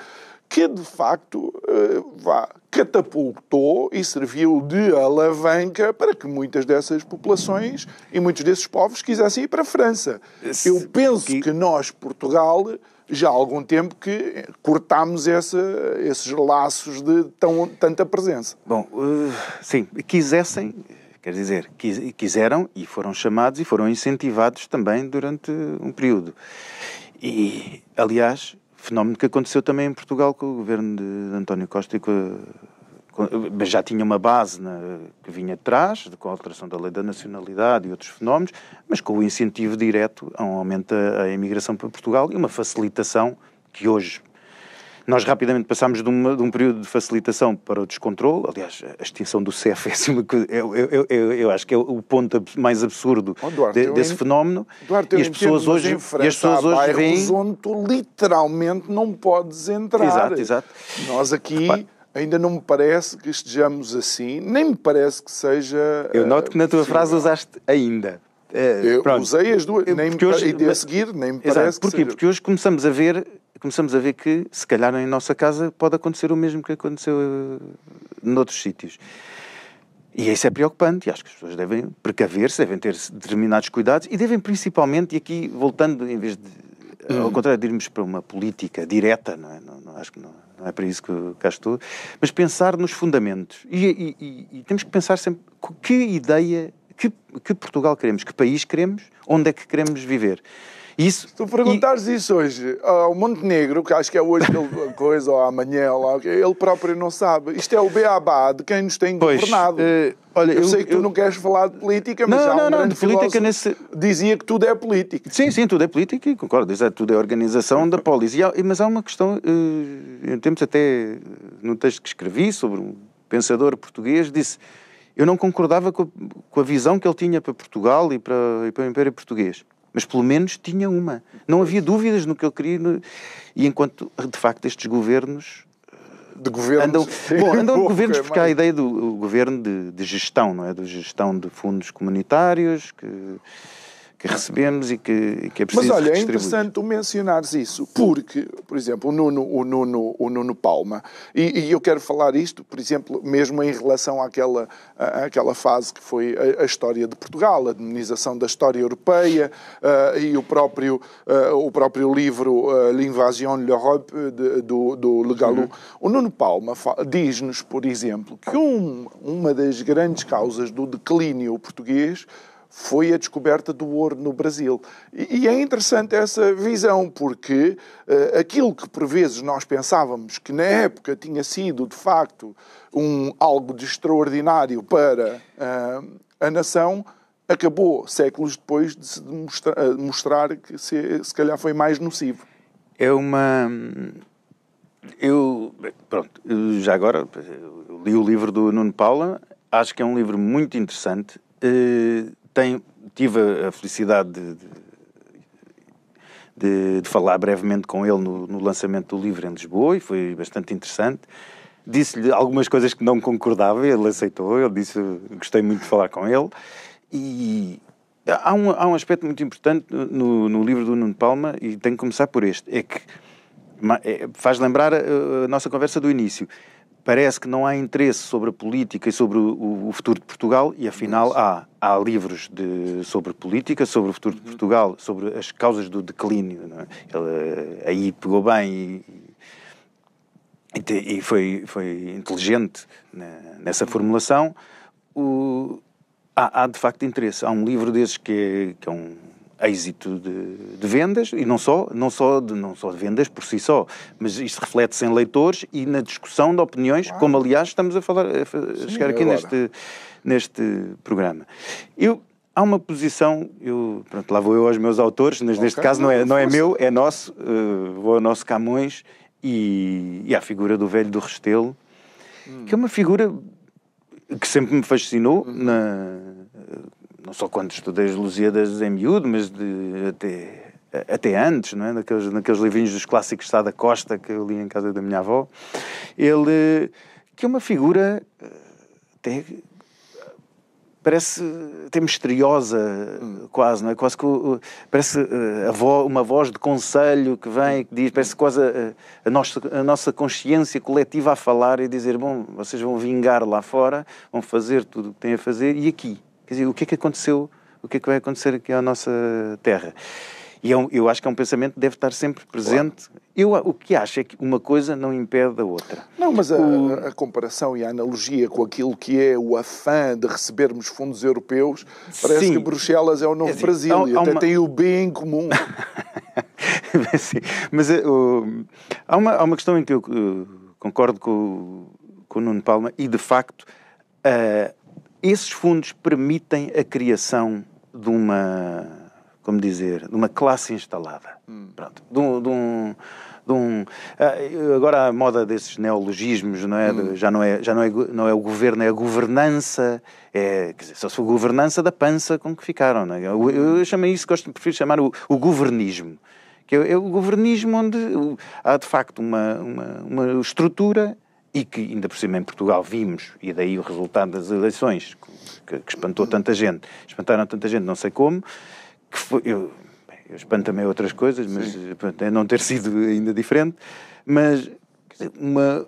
que, que de facto, eh, vá catapultou e serviu de alavanca para que muitas dessas populações e muitos desses povos quisessem ir para a França. Eu penso que nós, Portugal, já há algum tempo que cortámos esses laços de tão, tanta presença. Bom, uh, sim, quisessem, quer dizer, quiseram e foram chamados e foram incentivados também durante um período. E, aliás, fenómeno que aconteceu também em Portugal com o governo de António Costa e que já tinha uma base na, né, que vinha atrás, de, com a alteração da lei da nacionalidade e outros fenómenos, mas com o incentivo direto a um aumento da imigração para Portugal e uma facilitação que hoje nós rapidamente passámos de, uma, de, um período de facilitação para o descontrole. Aliás, a extinção do CEF é assim coisa, eu, eu, eu, eu, acho que é o ponto mais absurdo oh, Duarte, de, desse fenómeno. Duarte, e as pessoas hoje, e as pessoas hoje vêm... onde tu literalmente não podes entrar. Exato, exato. Nós aqui... Repara. Ainda não me parece que estejamos assim, nem me parece que seja. Eu noto que na tua sim, eh, frase usaste ainda. Uh, eu pronto. usei as duas, nem hoje, e de a seguir, nem me parece. porquê? Porque hoje começamos a ver começamos a ver que, se calhar, em nossa casa pode acontecer o mesmo que aconteceu uh, noutros sítios. E isso é preocupante, e acho que as pessoas devem precaver-se, devem ter determinados cuidados e devem principalmente, e aqui voltando, em vez de, ao hum. contrário de irmos para uma política direta, não é? Não, não, acho que não, não, é para isso que cá estou, mas pensar nos fundamentos. E, e, e temos que pensar sempre que ideia, que, que Portugal queremos, que país queremos, onde é que queremos viver. Isso, se tu perguntares e... isso hoje ao Montenegro, que acho que é hoje ele, coisa, ou amanhã, ou lá, ele próprio não sabe. Isto é o beabá de quem nos tem pois, governado. Uh, olha, eu, eu, sei que tu eu... não queres falar de política, mas não, há um não, não, de política nesse... dizia que tudo é política. Sim, sim, tudo é política e concordo. Exato, é, tudo é organização da polis. E há, mas há uma questão, uh, eh, temos até eh, num texto que escrevi sobre um pensador português, disse eu não concordava com a, com a visão que ele tinha para Portugal e para, e para o Império Português mas pelo menos tinha uma. Não havia dúvidas no que eu queria. No... E enquanto, de facto, estes governos. Eh, de governos. Andam, bom, andam de governos é porque há a ideia do governo de, de, gestão, não é? De gestão de fundos comunitários, que que recebemos e que, e que é preciso Mas olha, é interessante tu mencionares isso, porque, por exemplo, o Nuno, o Nuno, o Nuno Palma, e, e eu quero falar isto, por exemplo, mesmo em relação àquela, àquela fase que foi a, a, história de Portugal, a demonização da história europeia uh, e o próprio, uh, o próprio livro uh, L'Invasion de l'Europe do, do Legalu. Uhum. O Nuno Palma diz-nos, por exemplo, que um, uma das grandes causas do declínio português foi a descoberta do ouro no Brasil. E, é interessante essa visão, porque uh, aquilo que por vezes nós pensávamos que na época tinha sido, de facto, um, algo de extraordinário para uh, a nação, acabou, séculos depois, de se demonstra, eh, mostrar que se, se calhar foi mais nocivo. É uma. Eu, pronto, já agora li o livro do Nuno Paula, acho que é um livro muito interessante. Uh, tem, tive a felicidade de, de, de falar brevemente com ele no, no, lançamento do livro em Lisboa e foi bastante interessante. Disse-lhe algumas coisas que não concordava, ele aceitou, ele disse gostei muito de falar com ele. E há um, há um aspecto muito importante no, no livro do Nuno Palma, e tenho que começar por este, é que é, faz lembrar a, a nossa conversa do início parece que não há interesse sobre a política e sobre o, o futuro de Portugal, e afinal há. Há livros de, sobre política, sobre o futuro de uhum. Portugal, sobre as causas do declínio. É? Ele eh, aí pegou bem e, e foi, foi inteligente nessa uhum. formulação, o, há, há, de facto interesse. Há um livro desses que é, que é um êxito de, de, vendas e não só, não, só de, não só de vendas por si só, mas isto reflete-se em leitores e na discussão de opiniões, como aliás estamos a, falar, a, Sim, chegar aqui agora. neste, neste programa. Eu, há uma posição, eu, pronto, lá vou eu aos meus autores, mas okay. neste caso não é, não é meu, é nosso, uh, vou ao nosso Camões e, e à figura do velho do Restelo, hum. que é uma figura que sempre me fascinou uhum. na, não só quando estudei as Lusíadas em miúdo, mas de, até, até antes, não é? naqueles, naqueles livrinhos dos clássicos Sá da Costa que eu li em casa da minha avó, ele, que é uma figura até parece até misteriosa, quase, não é? Quase que parece eh, uma voz de conselho que vem que diz, parece quase a, a, nossa, a nossa consciência coletiva a falar e dizer: bom, vocês vão vingar lá fora, vão fazer tudo o que têm a fazer e aqui. Quer dizer, o que é que aconteceu, o que é que vai acontecer aqui à nossa terra? E eu, é eu acho que é um pensamento que deve estar sempre presente. Claro. Eu o que acho é que uma coisa não impede a outra. Não, mas a, o... a, comparação e a analogia com aquilo que é o afã de recebermos fundos europeus, parece Sim. que Bruxelas é o novo é, Brasil há, há até tem o bem em comum. Sim, mas uh, há, uma, há uma questão em que eu uh, concordo com, com o Nuno Palma e, de facto, uh, esses fundos permitem a criação de uma, como dizer, de uma classe instalada. Hum. Pronto, de um, de um um, ah, agora a moda desses neologismos, não é? Hum. Já, não é, já não, é, não é o governo, é a governança. É, quer dizer, só se for governança da pança com que ficaram. Não é? eu, eu chamo isso, gosto, prefiro chamar o, o governismo. Que é, é, o governismo onde há de facto uma, uma, uma estrutura e que ainda por cima em Portugal vimos, e daí o resultado das eleições, que, que espantou tanta gente, espantaram tanta gente, não sei como, que foi, eu, eu espanto também outras coisas, mas pronto, é não ter sido ainda diferente, mas uma,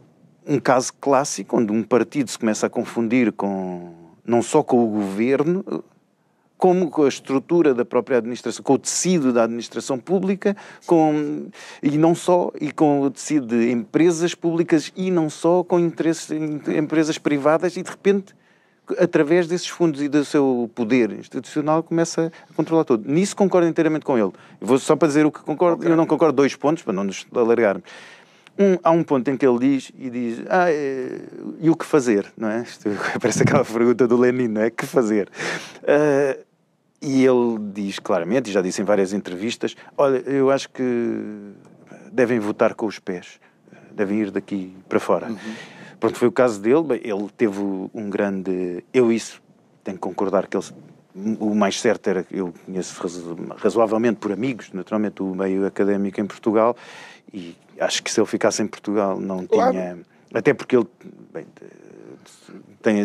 um caso clássico onde um partido se começa a confundir com não só com o governo, como com a estrutura da própria administração, com o tecido da administração pública, com, e não só, e com o tecido de empresas públicas e não só, com interesses, empresas privadas, e de repente através desses fundos e do seu poder institucional, começa a controlar tudo. Nisso concordo inteiramente com ele. vou só para dizer o que concordo, okay. eu não concordo dois pontos, para não nos alargarmos. Um, há um ponto em que ele diz e diz ah, é, e o que fazer, não é? Isto parece aquela pergunta do Lenin, não é? Que fazer? Uh, e ele diz claramente, e já disse em várias entrevistas: Olha, eu acho que devem votar com os pés, devem ir daqui para fora. Uhum. Pronto, foi o caso dele. ele teve um grande. Eu, isso, tenho que concordar que ele. O mais certo era que eu conheço razoavelmente por amigos, naturalmente, o meio académico em Portugal, e acho que se ele ficasse em Portugal não claro. tinha. Até porque ele. Bem,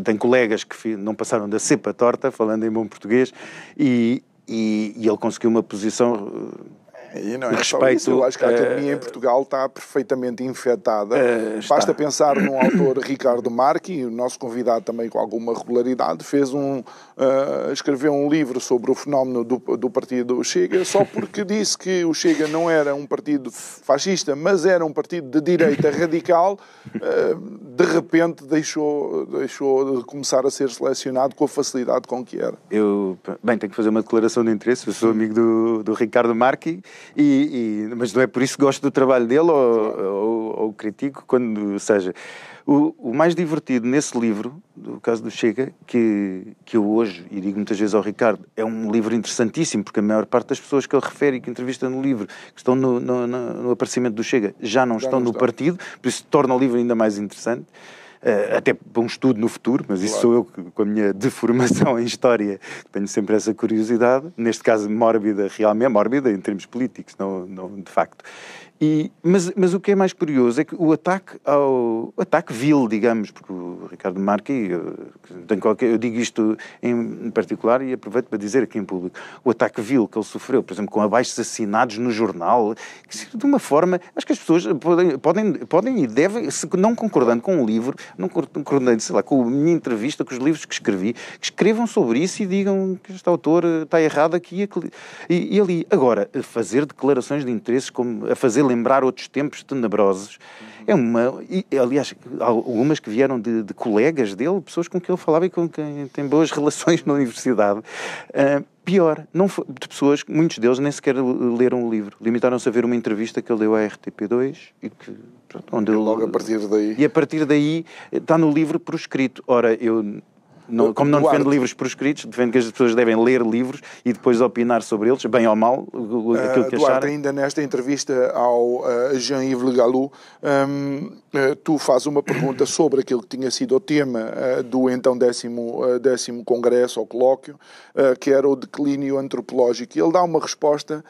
tem colegas que não passaram da cepa torta, falando em bom português, e, e, e ele conseguiu uma posição eh, e não é respeito, só isso. Eu acho que a eh, academia em Portugal está perfeitamente infectada. Eh, Basta pensar num autor, Ricardo Marchi, o nosso convidado também com alguma regularidade, fez um, uh, escreveu um livro sobre o fenómeno do, do partido Chega, só porque disse que o Chega não era um partido fascista, mas era um partido de direita radical, de repente deixou, deixou de começar a ser selecionado com a facilidade com que era. Eu, bem, tenho que fazer uma declaração de interesse, eu sou amigo do, do Ricardo Marchi e, e, mas não é por isso que gosto do trabalho dele ou, ou, ou critico, quando, seja, o, o, mais divertido nesse livro, do caso do Chega, que, que eu hoje, e digo muitas vezes ao Ricardo, é um livro interessantíssimo, porque a maior parte das pessoas que ele refere e que entrevista no livro, que estão no, no, no, no aparecimento do Chega, já não já estão não no partido, por isso torna o livro ainda mais interessante. Eh, até para um estudo no futuro, mas isso sou eu que, com a minha deformação em História, tenho sempre essa curiosidade, neste caso mórbida, realmente mórbida em termos políticos, não, não de facto. E, mas, mas o que é mais curioso é que o ataque ao ataque vil, digamos, porque o Ricardo Marque, eu, eh, qualquer, eu digo isto em particular e aproveito para dizer aqui em público, o ataque vil que ele sofreu, por exemplo, com abaixos assinados no jornal, que, de uma forma, acho que as pessoas podem, podem, podem e devem, se não concordando com o livro, não concordando, sei lá, com a minha entrevista, com os livros que escrevi, que escrevam sobre isso e digam que este autor eh, está errado aqui e, e ali. Agora, fazer declarações de interesses como a fazer lembrar outros tempos tenebrosos. É uma, e, aliás, algumas que vieram de, de, colegas dele, pessoas com quem ele falava e com quem tem boas relações na universidade. Uh, pior, não foi, de pessoas, muitos deles nem sequer leram o livro. Limitaram-se a ver uma entrevista que ele deu à RTP2 e que. Pronto, onde e logo ele, a partir daí. E a partir daí eh, está no livro por escrito. Ora, eu não, como não defende livros proscritos, defende que as pessoas devem ler livros e depois opinar sobre eles, bem ou mal, ah, aquilo que acharam. Duarte, acharem. ainda nesta entrevista ao ah, Jean-Yves Le hum, ah, tu fazes uma pergunta sobre aquilo que tinha sido o tema do então décimo, décimo congresso ou colóquio, que era o declínio antropológico. E ele dá uma resposta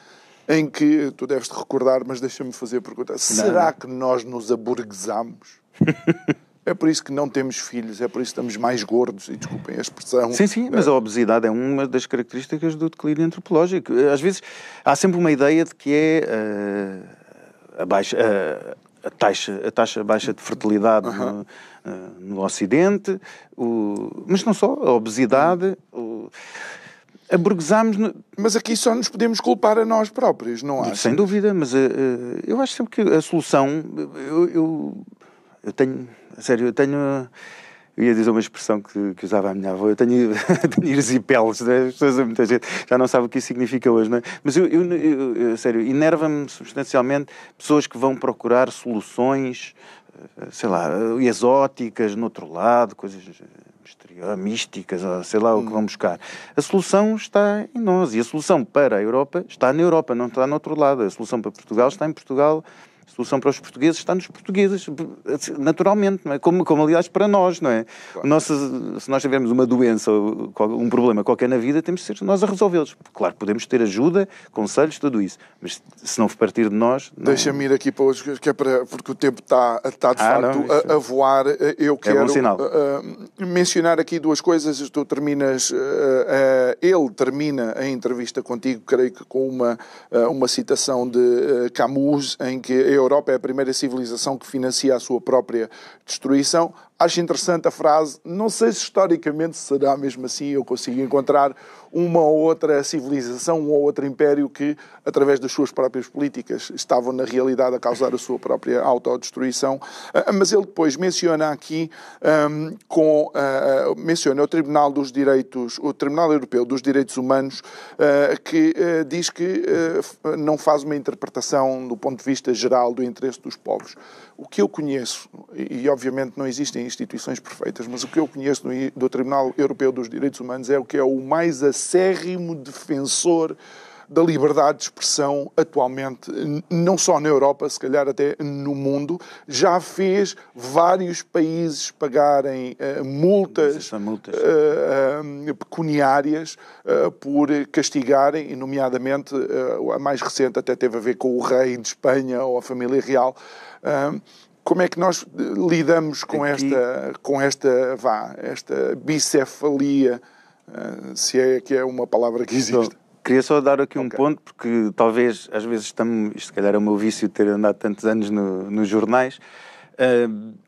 em que, tu deves-te recordar, mas deixa-me fazer a pergunta, não. será que nós nos aburguesamos? É por isso que não temos filhos, é por isso que estamos mais gordos, e desculpem a expressão. Sim, sim, mas a eh, obesidade é uma das características do declínio antropológico. Eh, às vezes há sempre uma ideia de que é uh, a, baixa, uh, a, taxa, a taxa baixa de fertilidade uhum. no, uh, no, Ocidente, o, mas não só, a obesidade. O, aburguesámos. No... Mas aqui só nos podemos culpar a nós próprios, não acho? Sem dúvida, mas uh, eu acho sempre que a solução. Eu, eu, eu tenho, sério, eu tenho. Eu ia dizer uma expressão que, que usava a minha avó, eu tenho, tenho e peles, né? as pessoas, muita gente já não sabe o que isso significa hoje, não é? Mas eu, eu, eu, eu sério, enerva-me substancialmente pessoas que vão procurar soluções, eh, sei lá, exóticas no outro lado, coisas eh, místicas, sei lá o que hum. vão buscar. A solução está em nós e a solução para a Europa está na Europa, não está no outro lado. A solução para Portugal está em Portugal solução para os portugueses está nos portugueses, naturalmente, não é? Como, como aliás para nós, não é? Claro. Nosso, se nós tivermos uma doença ou um problema qualquer na vida, temos de ser nós a resolvê-los. Claro, podemos ter ajuda, conselhos, tudo isso, mas se não for partir de nós... Não... Deixa-me ir aqui para hoje, que é para, porque o tempo está, está de ah, facto não, a, a, voar. Eu é quero é uh, mencionar aqui duas coisas, tu terminas, uh, ele termina a entrevista contigo, creio que com uma, uma citação de Camus, em que Europa é a primeira civilização que financia a sua própria destruição, Acho interessante a frase, não sei se historicamente será mesmo assim, eu consigo encontrar uma ou outra civilização, um ou outro império que, através das suas próprias políticas, estavam na realidade a causar a sua própria autodestruição. Ah, ah, mas ele depois menciona aqui, um, com, uh, menciona o Tribunal dos Direitos, o Tribunal Europeu dos Direitos Humanos, uh, que uh, diz que não faz uma interpretação do ponto de vista geral do interesse dos povos. O que eu conheço, e obviamente não existem instituições perfeitas, mas o que eu conheço do, do Tribunal Europeu dos Direitos Humanos é o que é o mais acérrimo defensor da liberdade de expressão atualmente, não só na Europa, se calhar até no mundo, já fez vários países pagarem uh, multas, multas. Uh, uh, pecuniárias por castigarem, nomeadamente a mais recente até teve a ver com o rei de Espanha ou a família real, como é que nós eh, lidamos com Aqui... esta, com esta, vá, esta bicefalia, ah, se é que é uma palavra que existe? Então, queria só dar aqui okay. um ponto, porque talvez às vezes estamos, isto se calhar é o meu vício de ter andado tantos anos no, nos jornais, uh,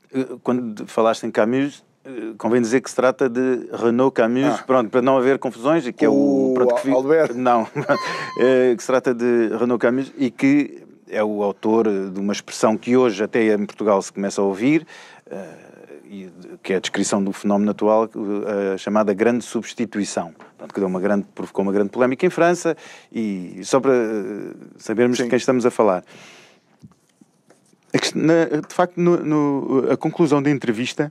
quando falaste em Camus, eh, convém dizer que se trata de Renault Camus, ah. pronto, para não haver confusões, e que é o é o... Pronto, que, Albert. Não, que se trata de Renault Camus e que é o autor de uma expressão que hoje até em Portugal se começa a ouvir, eh, que é a descrição do fenómeno atual, a eh, chamada grande substituição. Portanto, que deu uma grande, provocou uma grande polémica em França, e só para eh, sabermos Sim. de quem estamos a falar. De facto, no, no, a conclusão da entrevista,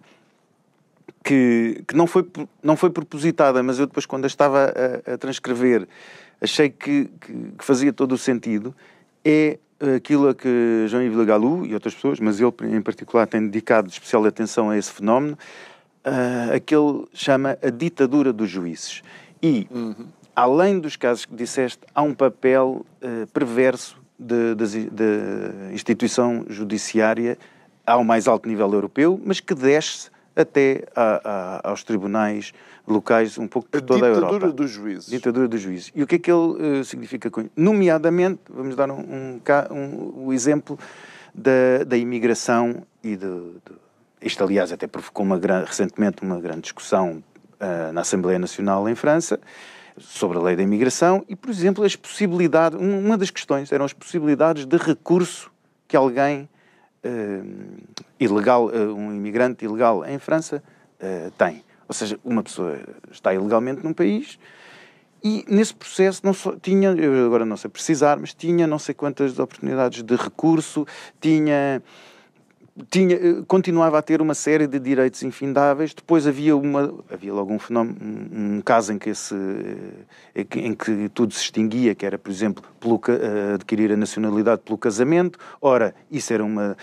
que, que, não, foi, não foi propositada, mas eu depois, quando a estava a, a transcrever, achei que, que, que, fazia todo o sentido, é aquilo a que João Vila Galu e outras pessoas, mas ele em particular tem dedicado especial atenção a esse fenómeno, uh, ah, a que ele chama a ditadura dos juízes. E, uhum. além dos casos que disseste, há um papel uh, perverso da instituição judiciária ao mais alto nível europeu, mas que desce até a, a, aos tribunais locais um pouco por toda a Europa. Ditadura dos juízes. Ditadura dos juízes. E o que é que ele uh, significa com isso? Nomeadamente, vamos dar um, um, um, um exemplo da, da imigração e do, do, Isto, aliás, até provocou uma gran, recentemente uma grande discussão uh, na Assembleia Nacional em França sobre a lei da imigração e, por exemplo, as possibilidades... Uma das questões eram as possibilidades de recurso que alguém uh, ilegal, um imigrante ilegal em França tem ou seja, uma pessoa está ilegalmente num país e nesse processo não só, tinha, agora não sei precisar, mas tinha não sei quantas oportunidades de recurso, tinha, tinha continuava a ter uma série de direitos infindáveis. Depois havia uma havia logo um fenómeno, um, um caso em que esse em que tudo se extinguia, que era, por exemplo, pelo, eh, adquirir a nacionalidade pelo casamento. Ora, isso era uma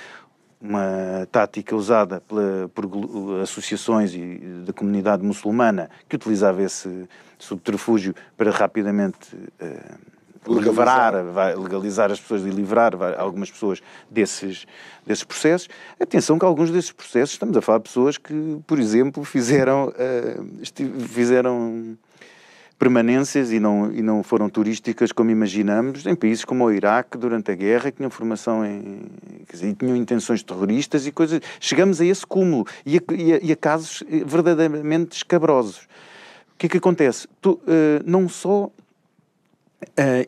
uma tática usada pela, por associações e, da comunidade muçulmana que utilizava esse subterfúgio para rapidamente uh, legalizar. Livrar, legalizar as pessoas e livrar algumas pessoas desses, desses processos. Atenção que alguns desses processos, estamos a falar de pessoas que, por exemplo, fizeram, uh, fizeram permanências e não, e não foram turísticas como imaginamos, em países como o Iraque, durante a guerra, que tinham formação em. Dizer, e tinham intenções terroristas e coisas. Chegamos a esse cúmulo e a, e a, e a casos eh, verdadeiramente escabrosos. O que é que acontece? Tu, uh, não só uh,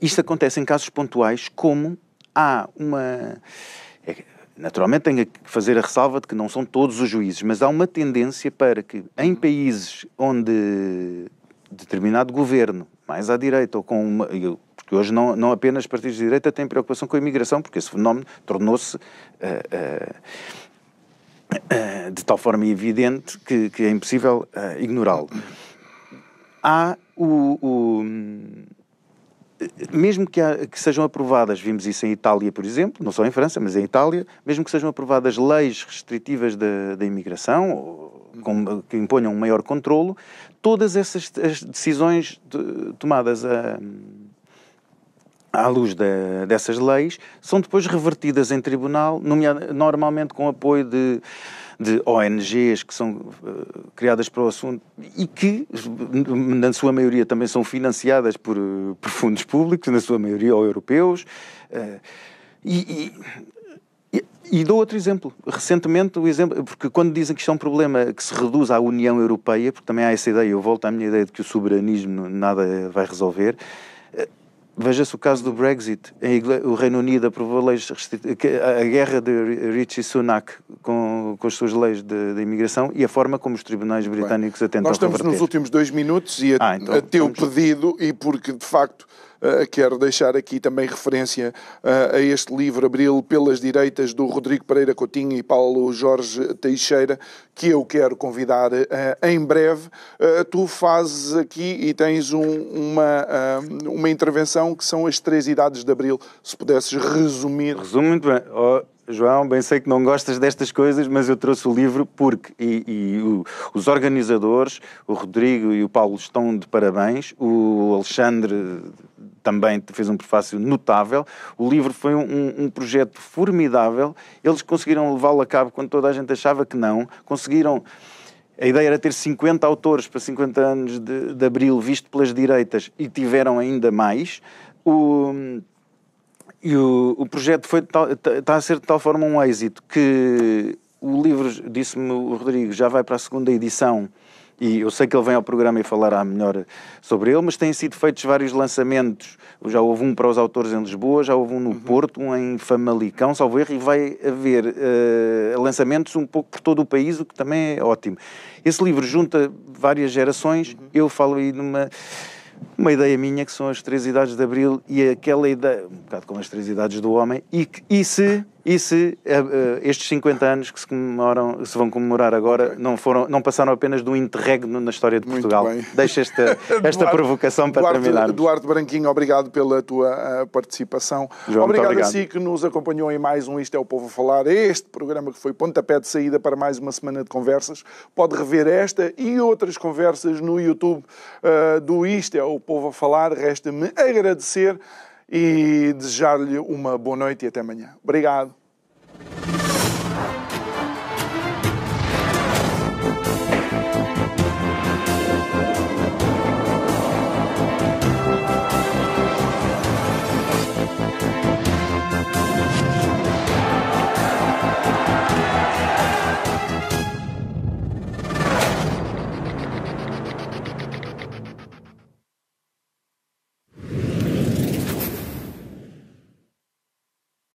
isto acontece em casos pontuais, como há uma. É, Naturalmente tenho que fazer a ressalva de que não são todos os juízes, mas há uma tendência para que em países onde determinado governo, mais à direita, ou com uma, porque hoje não, não apenas partidos de direita têm preocupação com a imigração, porque esse fenómeno tornou-se uh, uh, de tal forma evidente que, que é impossível ignorá-lo. Há o, o mesmo que, há, que, sejam aprovadas, vimos isso em Itália, por exemplo, não só em França, mas em Itália, mesmo que sejam aprovadas leis restritivas da, da imigração, ou, com, que imponham um maior controlo, todas essas decisões de, tomadas a, ah, à luz dessas leis, são depois revertidas em tribunal, nomeado, normalmente com apoio de, de ONGs que são uh, criadas para o assunto e que, na sua maioria, também são financiadas por, por fundos públicos, na sua maioria, ou europeus. Uh, e, e dou outro exemplo. Recentemente, o exemplo, porque quando dizem que isto é um problema que se reduz à União Europeia, porque também há essa ideia, eu volto à minha ideia de que o soberanismo nada vai resolver. Eh, veja-se o caso do Brexit. O Reino Unido aprovou leis a guerra de Richie Sunak com, com as suas leis de, de, imigração e a forma como os tribunais britânicos Bem, a Nós estamos nos últimos dois minutos e a, ah, então, a teu vamos... pedido, e porque de facto eh, quero deixar aqui também referência uh, a este livro Abril pelas Direitas do Rodrigo Pereira Coutinho e Paulo Jorge Teixeira, que eu quero convidar uh, em breve. tu fazes aqui e tens um, uma, uma intervenção que são as três idades de Abril. Se pudesses resumir. Resumo muito bem. Oh João, bem sei que não gostas destas coisas, mas eu trouxe o livro porque, e, e o, os organizadores, o Rodrigo e o Paulo estão de parabéns, o Alexandre também fez um prefácio notável, o livro foi um, um projeto formidável, eles conseguiram levá-lo a cabo quando toda a gente achava que não, conseguiram... A ideia era ter 50 autores para 50 anos de, de abril, visto pelas direitas, e tiveram ainda mais. O e o, o projeto está a ser de tal forma um êxito que o livro, disse-me o Rodrigo, já vai para a segunda edição e eu sei que ele vem ao programa e falará melhor sobre ele, mas têm sido feitos vários lançamentos. Já houve um para os autores em Lisboa, já houve um no uhum. Porto, um em Famalicão, salvo erro, e vai haver uh, lançamentos um pouco por todo o país, o que também é ótimo. Esse livro junta várias gerações, uhum. eu falo aí numa uma ideia minha é que são as três idades de Abril e aquela ideia, um bocado como as três idades do homem, e, e se e se uh, estes 50 anos que se, comemoram, se vão comemorar agora não, foram, não passaram apenas de um interregno na história de Portugal. Deixa esta, esta Duarte, provocação para terminar. Duarte Branquinho, obrigado pela tua uh, participação. João, obrigado, obrigado a si que nos acompanhou em mais um Isto é o Povo a Falar, este programa que foi pontapé de saída para mais uma semana de conversas. Pode rever esta e outras conversas no YouTube uh, do Isto é o Povo a Falar. Resta-me agradecer e desejar-lhe uma boa noite e até amanhã. Obrigado.